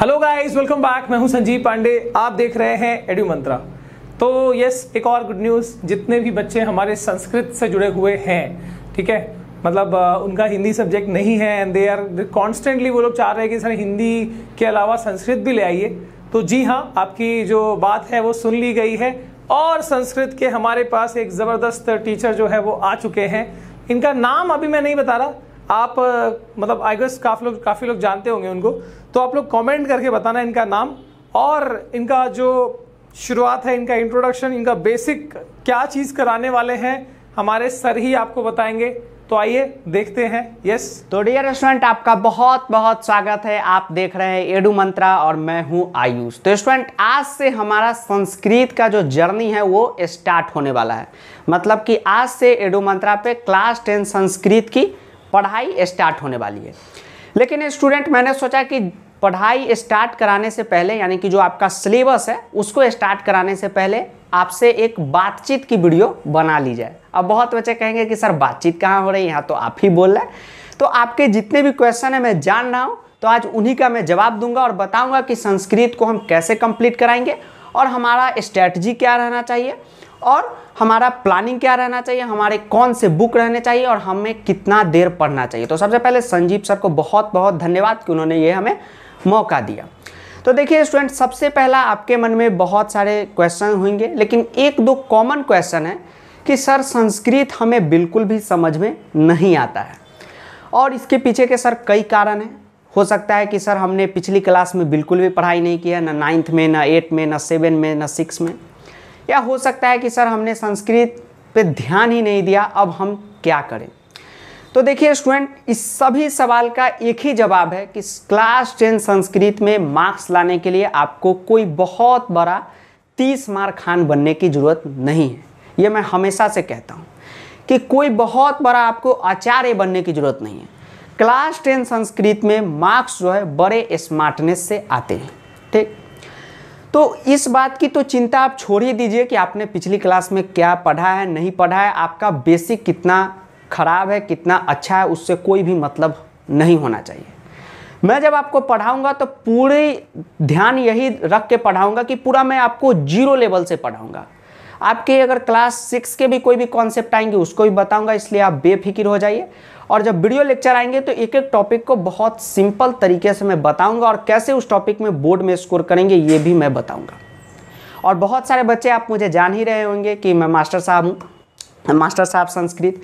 hello guys welcome back मैं हूं संजीव पांडे आप देख रहे हैं एड्यू मंत्रा तो यस एक और गुड न्यूज़ जितने भी बच्चे हमारे संस्कृत से जुड़े हुए हैं ठीक है मतलब उनका हिंदी सब्जेक्ट नहीं है एंड दे आर कॉन्स्टेंटली वो लोग चाह रहे हैं कि सर हिंदी के अलावा संस्कृत भी ले आइए तो जी हाँ आपकी जो बात है वो सुन ली गई है और संस्कृत के हमारे पास एक ज़बरदस्त टीचर जो है वो आ चुके हैं इनका नाम अभी मैं नहीं बता रहा आप मतलब आई गेस काफ़ी लोग काफ़ी लोग जानते होंगे उनको तो आप लोग कमेंट करके बताना इनका नाम और इनका जो शुरुआत है इनका इंट्रोडक्शन इनका बेसिक क्या चीज़ कराने वाले हैं हमारे सर ही आपको बताएंगे तो आइए देखते हैं यस तो डियर स्टूडेंट आपका बहुत बहुत स्वागत है आप देख रहे हैं एडू मंत्रा और मैं हूं आयुष तो स्टूडेंट आज से हमारा संस्कृत का जो जर्नी है वो स्टार्ट होने वाला है मतलब कि आज से एडू मंत्रा पे क्लास टेन संस्कृत की पढ़ाई स्टार्ट होने वाली है लेकिन स्टूडेंट मैंने सोचा कि पढ़ाई स्टार्ट कराने से पहले यानी कि जो आपका सिलेबस है उसको स्टार्ट कराने से पहले आपसे एक बातचीत की वीडियो बना ली जाए अब बहुत बच्चे कहेंगे कि सर बातचीत कहाँ हो रही है यहाँ तो आप ही बोल रहे हैं तो आपके जितने भी क्वेश्चन है मैं जान रहा हूँ तो आज उन्हीं का मैं जवाब दूंगा और बताऊंगा कि संस्कृत को हम कैसे कंप्लीट कराएंगे और हमारा स्ट्रैटी क्या रहना चाहिए और हमारा प्लानिंग क्या रहना चाहिए हमारे कौन से बुक रहने चाहिए और हमें कितना देर पढ़ना चाहिए तो सबसे पहले संजीव सर को बहुत बहुत धन्यवाद कि उन्होंने ये हमें मौका दिया तो देखिए स्टूडेंट सबसे पहला आपके मन में बहुत सारे क्वेश्चन होंगे लेकिन एक दो कॉमन क्वेश्चन है कि सर संस्कृत हमें बिल्कुल भी समझ में नहीं आता है और इसके पीछे के सर कई कारण हैं हो सकता है कि सर हमने पिछली क्लास में बिल्कुल भी पढ़ाई नहीं किया ना नाइन्थ में ना एट में ना सेवन में ना सिक्स में या हो सकता है कि सर हमने संस्कृत पे ध्यान ही नहीं दिया अब हम क्या करें तो देखिए स्टूडेंट इस सभी सवाल का एक ही जवाब है कि क्लास टेन संस्कृत में मार्क्स लाने के लिए आपको कोई बहुत बड़ा तीस मार खान बनने की ज़रूरत नहीं है ये मैं हमेशा से कहता हूँ कि कोई बहुत बड़ा आपको आचार्य बनने की ज़रूरत नहीं है क्लास टेन संस्कृत में मार्क्स जो है बड़े स्मार्टनेस से आते हैं ठीक तो इस बात की तो चिंता आप छोड़ ही दीजिए कि आपने पिछली क्लास में क्या पढ़ा है नहीं पढ़ा है आपका बेसिक कितना खराब है कितना अच्छा है उससे कोई भी मतलब नहीं होना चाहिए मैं जब आपको पढ़ाऊंगा तो पूरे ध्यान यही रख के पढ़ाऊंगा कि पूरा मैं आपको जीरो लेवल से पढ़ाऊंगा आपके अगर क्लास सिक्स के भी कोई भी कॉन्सेप्ट आएंगे उसको भी बताऊंगा इसलिए आप बेफिक्र हो जाइए और जब वीडियो लेक्चर आएंगे तो एक एक टॉपिक को बहुत सिंपल तरीके से मैं बताऊंगा और कैसे उस टॉपिक में बोर्ड में स्कोर करेंगे ये भी मैं बताऊंगा और बहुत सारे बच्चे आप मुझे जान ही रहे होंगे कि मैं मास्टर साहब हूँ मास्टर साहब संस्कृत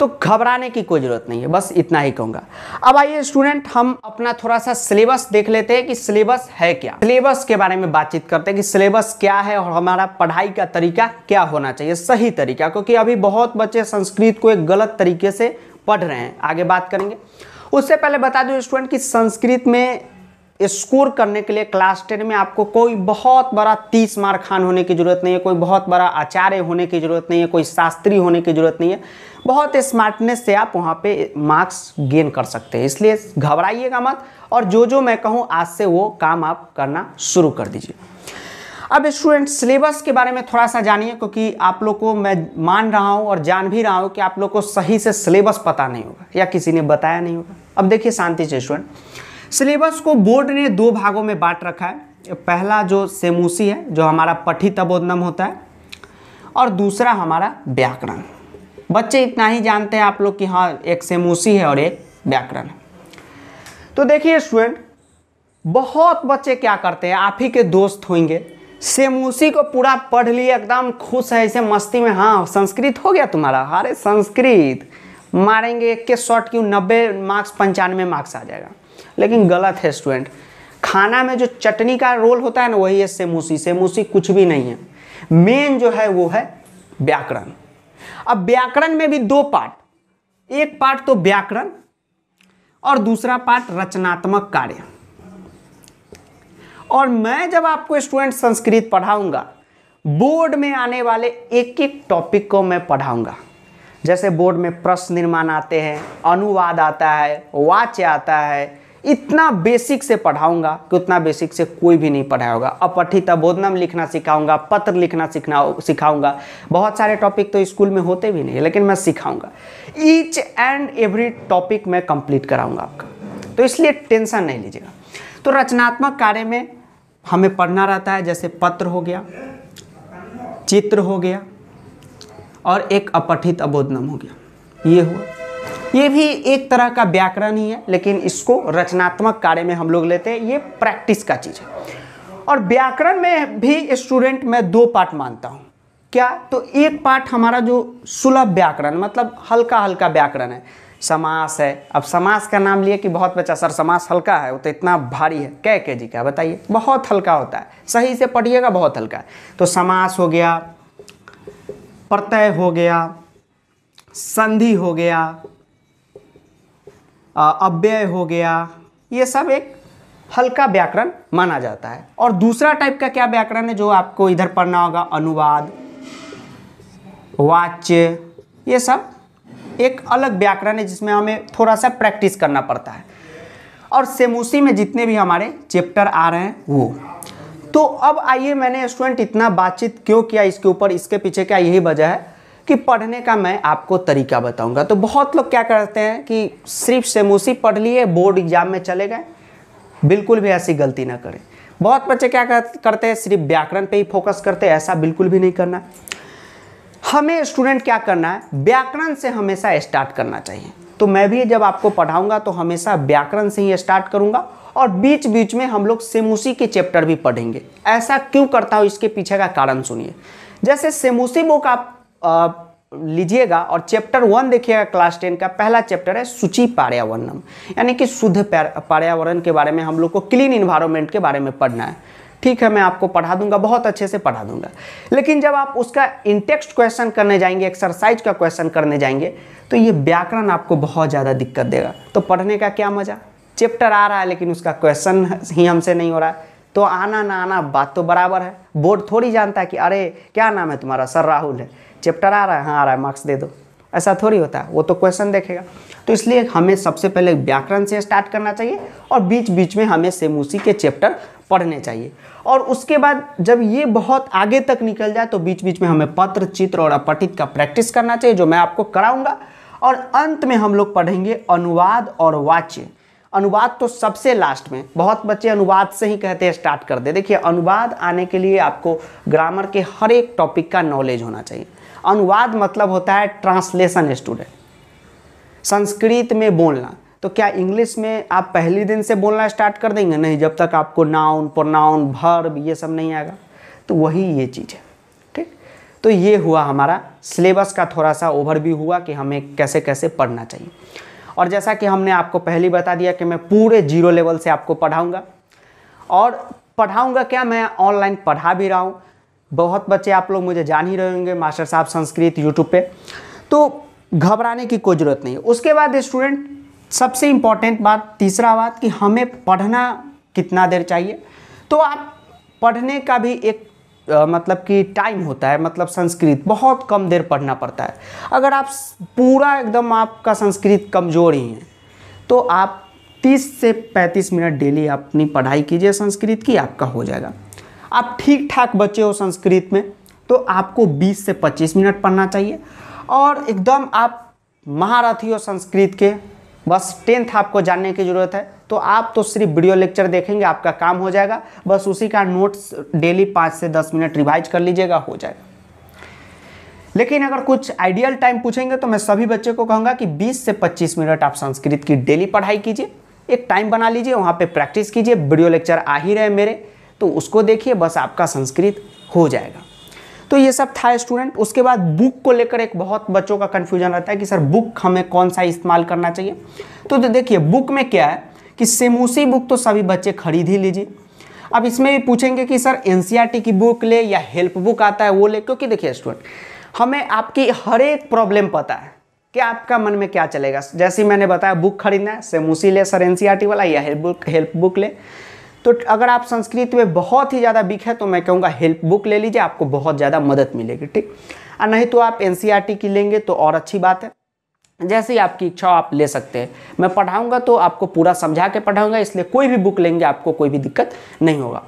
तो घबराने की कोई ज़रूरत नहीं है बस इतना ही कहूँगा अब आइए स्टूडेंट हम अपना थोड़ा सा सिलेबस देख लेते हैं कि सिलेबस है क्या सिलेबस के बारे में बातचीत करते हैं कि सिलेबस क्या है और हमारा पढ़ाई का तरीका क्या होना चाहिए सही तरीका क्योंकि अभी बहुत बच्चे संस्कृत को एक गलत तरीके से पढ़ रहे हैं आगे बात करेंगे उससे पहले बता दूं स्टूडेंट कि संस्कृत में स्कोर करने के लिए क्लास टेन में आपको कोई बहुत बड़ा तीस मार्क खान होने की ज़रूरत नहीं है कोई बहुत बड़ा आचार्य होने की ज़रूरत नहीं है कोई शास्त्री होने की ज़रूरत नहीं है बहुत स्मार्टनेस से आप वहाँ पे मार्क्स गेन कर सकते हैं इसलिए घबराइएगा मत और जो जो मैं कहूँ आज से वो काम आप करना शुरू कर दीजिए अब स्टूडेंट सिलेबस के बारे में थोड़ा सा जानिए क्योंकि आप लोग को मैं मान रहा हूँ और जान भी रहा हूँ कि आप लोग को सही से सिलेबस पता नहीं होगा या किसी ने बताया नहीं होगा अब देखिए शांति से स्टूडेंट सिलेबस को बोर्ड ने दो भागों में बांट रखा है पहला जो सेमूसी है जो हमारा पठी तबोधनम होता है और दूसरा हमारा व्याकरण बच्चे इतना ही जानते हैं आप लोग कि हाँ एक सेमूसी है और एक व्याकरण है तो देखिए स्टूडेंट बहुत बच्चे क्या करते हैं आप ही के दोस्त होंगे उसी को पूरा पढ़ लिए एकदम खुश है ऐसे मस्ती में हाँ संस्कृत हो गया तुम्हारा अरे संस्कृत मारेंगे एक के शॉर्ट क्यों नब्बे मार्क्स पंचानवे मार्क्स आ जाएगा लेकिन गलत है स्टूडेंट खाना में जो चटनी का रोल होता है ना वही है सेमूसी सेमूसी कुछ भी नहीं है मेन जो है वो है व्याकरण अब व्याकरण में भी दो पार्ट एक पार्ट तो व्याकरण और दूसरा पार्ट रचनात्मक कार्य और मैं जब आपको स्टूडेंट संस्कृत पढ़ाऊंगा बोर्ड में आने वाले एक एक टॉपिक को मैं पढ़ाऊंगा जैसे बोर्ड में प्रश्न निर्माण आते हैं अनुवाद आता है वाच्य आता है इतना बेसिक से पढ़ाऊंगा कि उतना बेसिक से कोई भी नहीं पढ़ाएगा अपठित बोधनम लिखना सिखाऊंगा पत्र लिखना सीखना सिखाऊंगा बहुत सारे टॉपिक तो स्कूल में होते भी नहीं लेकिन मैं सिखाऊंगा ईच एंड एवरी टॉपिक मैं कंप्लीट कराऊंगा आपका तो इसलिए टेंशन नहीं लीजिएगा तो रचनात्मक कार्य में हमें पढ़ना रहता है जैसे पत्र हो गया चित्र हो गया और एक अपठित अबोधनम हो गया ये हुआ ये भी एक तरह का व्याकरण ही है लेकिन इसको रचनात्मक कार्य में हम लोग लेते हैं ये प्रैक्टिस का चीज़ है और व्याकरण में भी स्टूडेंट मैं दो पार्ट मानता हूँ क्या तो एक पार्ट हमारा जो सुलभ व्याकरण मतलब हल्का हल्का व्याकरण है समास है अब समास का नाम लिए कि बहुत बच्चा सर समास हल्का है वो तो इतना भारी है कै के जी का बताइए बहुत हल्का होता है सही से पढ़िएगा बहुत हल्का है तो समास हो गया प्रत्यय हो गया संधि हो गया अव्यय हो गया ये सब एक हल्का व्याकरण माना जाता है और दूसरा टाइप का क्या व्याकरण है जो आपको इधर पढ़ना होगा अनुवाद वाच्य ये सब एक अलग व्याकरण है जिसमें हमें थोड़ा सा प्रैक्टिस करना पड़ता है और सेमूसी में जितने भी हमारे चैप्टर आ रहे हैं वो तो अब आइए मैंने स्टूडेंट इतना बातचीत क्यों किया इसके ऊपर इसके पीछे क्या यही वजह है कि पढ़ने का मैं आपको तरीका बताऊंगा तो बहुत लोग क्या करते हैं कि सिर्फ सेमूसी पढ़ लिए बोर्ड एग्जाम में चले गए बिल्कुल भी ऐसी गलती ना करें बहुत बच्चे क्या करते हैं सिर्फ व्याकरण पर ही फोकस करते हैं ऐसा बिल्कुल भी नहीं करना हमें स्टूडेंट क्या करना है व्याकरण से हमेशा स्टार्ट करना चाहिए तो मैं भी जब आपको पढ़ाऊंगा तो हमेशा व्याकरण से ही स्टार्ट करूंगा और बीच बीच में हम लोग सेमूसी के चैप्टर भी पढ़ेंगे ऐसा क्यों करता हूँ इसके पीछे का कारण सुनिए जैसे सेमूसी बुक आप लीजिएगा और चैप्टर वन देखिएगा क्लास टेन का पहला चैप्टर है सूची पर्यावरणम यानी कि शुद्ध पर्यावरण के बारे में हम लोग को क्लीन इन्वायरमेंट के बारे में पढ़ना है ठीक है मैं आपको पढ़ा दूंगा बहुत अच्छे से पढ़ा दूंगा लेकिन जब आप उसका इंटेक्स्ट क्वेश्चन करने जाएंगे एक्सरसाइज का क्वेश्चन करने जाएंगे तो ये व्याकरण आपको बहुत ज़्यादा दिक्कत देगा तो पढ़ने का क्या मज़ा चैप्टर आ रहा है लेकिन उसका क्वेश्चन ही हमसे नहीं हो रहा है तो आना ना आना बात तो बराबर है बोर्ड थोड़ी जानता है कि अरे क्या नाम है तुम्हारा सर राहुल है चैप्टर आ रहा है हाँ आ रहा है मार्क्स दे दो ऐसा थोड़ी होता है वो तो क्वेश्चन देखेगा तो इसलिए हमें सबसे पहले व्याकरण से स्टार्ट करना चाहिए और बीच बीच में हमें सेमूसी के चैप्टर पढ़ने चाहिए और उसके बाद जब ये बहुत आगे तक निकल जाए तो बीच बीच में हमें पत्र चित्र और अपठित का प्रैक्टिस करना चाहिए जो मैं आपको कराऊंगा और अंत में हम लोग पढ़ेंगे अनुवाद और वाच्य अनुवाद तो सबसे लास्ट में बहुत बच्चे अनुवाद से ही कहते हैं स्टार्ट कर दे देखिए अनुवाद आने के लिए आपको ग्रामर के हर एक टॉपिक का नॉलेज होना चाहिए अनुवाद मतलब होता है ट्रांसलेशन स्टूडेंट संस्कृत में बोलना तो क्या इंग्लिश में आप पहले दिन से बोलना स्टार्ट कर देंगे नहीं जब तक आपको नाउन प्रोनाउन भर्ब ये सब नहीं आएगा तो वही ये चीज़ है ठीक तो ये हुआ हमारा सिलेबस का थोड़ा सा ओवरव्यू हुआ कि हमें कैसे कैसे पढ़ना चाहिए और जैसा कि हमने आपको पहले बता दिया कि मैं पूरे जीरो लेवल से आपको पढ़ाऊँगा और पढ़ाऊँगा क्या मैं ऑनलाइन पढ़ा भी रहा हूँ बहुत बच्चे आप लोग मुझे जान ही रहे होंगे मास्टर साहब संस्कृत यूट्यूब पे तो घबराने की कोई ज़रूरत नहीं उसके बाद स्टूडेंट सबसे इम्पॉर्टेंट बात तीसरा बात कि हमें पढ़ना कितना देर चाहिए तो आप पढ़ने का भी एक आ, मतलब कि टाइम होता है मतलब संस्कृत बहुत कम देर पढ़ना पड़ता है अगर आप पूरा एकदम आपका संस्कृत कमज़ोर ही है तो आप 30 से 35 मिनट डेली अपनी पढ़ाई कीजिए संस्कृत की आपका हो जाएगा आप ठीक ठाक बच्चे हो संस्कृत में तो आपको 20 से 25 मिनट पढ़ना चाहिए और एकदम आप महारथी हो संस्कृत के बस टेंथ आपको जानने की ज़रूरत है तो आप तो सिर्फ वीडियो लेक्चर देखेंगे आपका काम हो जाएगा बस उसी का नोट्स डेली पाँच से दस मिनट रिवाइज कर लीजिएगा हो जाएगा लेकिन अगर कुछ आइडियल टाइम पूछेंगे तो मैं सभी बच्चे को कहूँगा कि 20 से 25 मिनट आप संस्कृत की डेली पढ़ाई कीजिए एक टाइम बना लीजिए वहाँ पे प्रैक्टिस कीजिए वीडियो लेक्चर आ ही रहे मेरे तो उसको देखिए बस आपका संस्कृत हो जाएगा तो ये सब था स्टूडेंट उसके बाद बुक को लेकर एक बहुत बच्चों का कन्फ्यूजन रहता है कि सर बुक हमें कौन सा इस्तेमाल करना चाहिए तो देखिए बुक में क्या है कि सेमूसी बुक तो सभी बच्चे खरीद ही लीजिए अब इसमें भी पूछेंगे कि सर एन e की बुक ले या हेल्प बुक आता है वो ले क्योंकि देखिए स्टूडेंट हमें आपकी हर एक प्रॉब्लम पता है कि आपका मन में क्या चलेगा जैसे मैंने बताया बुक खरीदना है सेमूसी ले सर एन e वाला या हेल्प बुक हेल्प बुक ले तो अगर आप संस्कृत में बहुत ही ज़्यादा वीक है तो मैं कहूँगा हेल्प बुक ले लीजिए आपको बहुत ज़्यादा मदद मिलेगी ठीक और नहीं तो आप एन e की लेंगे तो और अच्छी बात है जैसे ही आपकी इच्छा आप ले सकते हैं मैं पढ़ाऊंगा तो आपको पूरा समझा के पढ़ाऊंगा इसलिए कोई भी बुक लेंगे आपको कोई भी दिक्कत नहीं होगा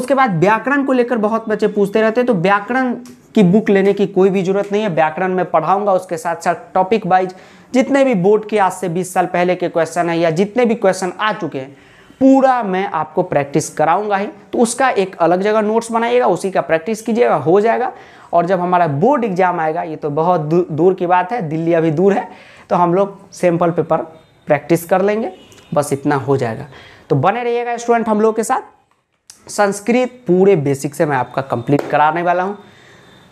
उसके बाद व्याकरण को लेकर बहुत बच्चे पूछते रहते हैं तो व्याकरण की बुक लेने की कोई भी जरूरत नहीं है व्याकरण में पढ़ाऊंगा उसके साथ साथ टॉपिक वाइज जितने भी बोर्ड के आज से बीस साल पहले के क्वेश्चन हैं या जितने भी क्वेश्चन आ चुके हैं पूरा मैं आपको प्रैक्टिस कराऊंगा ही तो उसका एक अलग जगह नोट्स बनाइएगा उसी का प्रैक्टिस कीजिएगा हो जाएगा और जब हमारा बोर्ड एग्जाम आएगा ये तो बहुत दूर, की बात है दिल्ली अभी दूर है तो हम लोग सैम्पल पेपर प्रैक्टिस कर लेंगे बस इतना हो जाएगा तो बने रहिएगा स्टूडेंट हम लोग के साथ संस्कृत पूरे बेसिक से मैं आपका कंप्लीट कराने वाला हूँ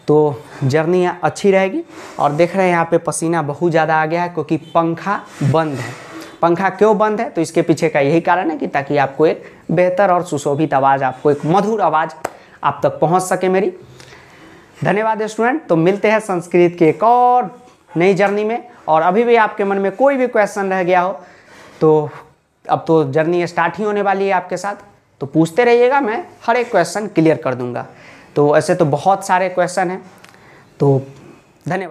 तो जर्नी अच्छी रहेगी और देख रहे हैं यहाँ पे पसीना बहुत ज़्यादा आ गया है क्योंकि पंखा बंद है पंखा क्यों बंद है तो इसके पीछे का यही कारण है कि ताकि आपको एक बेहतर और सुशोभित आवाज़ आपको एक मधुर आवाज़ आप तक पहुँच सके मेरी धन्यवाद स्टूडेंट तो मिलते हैं संस्कृत की एक और नई जर्नी में और अभी भी आपके मन में कोई भी क्वेश्चन रह गया हो तो अब तो जर्नी स्टार्ट ही होने वाली है आपके साथ तो पूछते रहिएगा मैं हर एक क्वेश्चन क्लियर कर दूंगा तो ऐसे तो बहुत सारे क्वेश्चन हैं तो धन्यवाद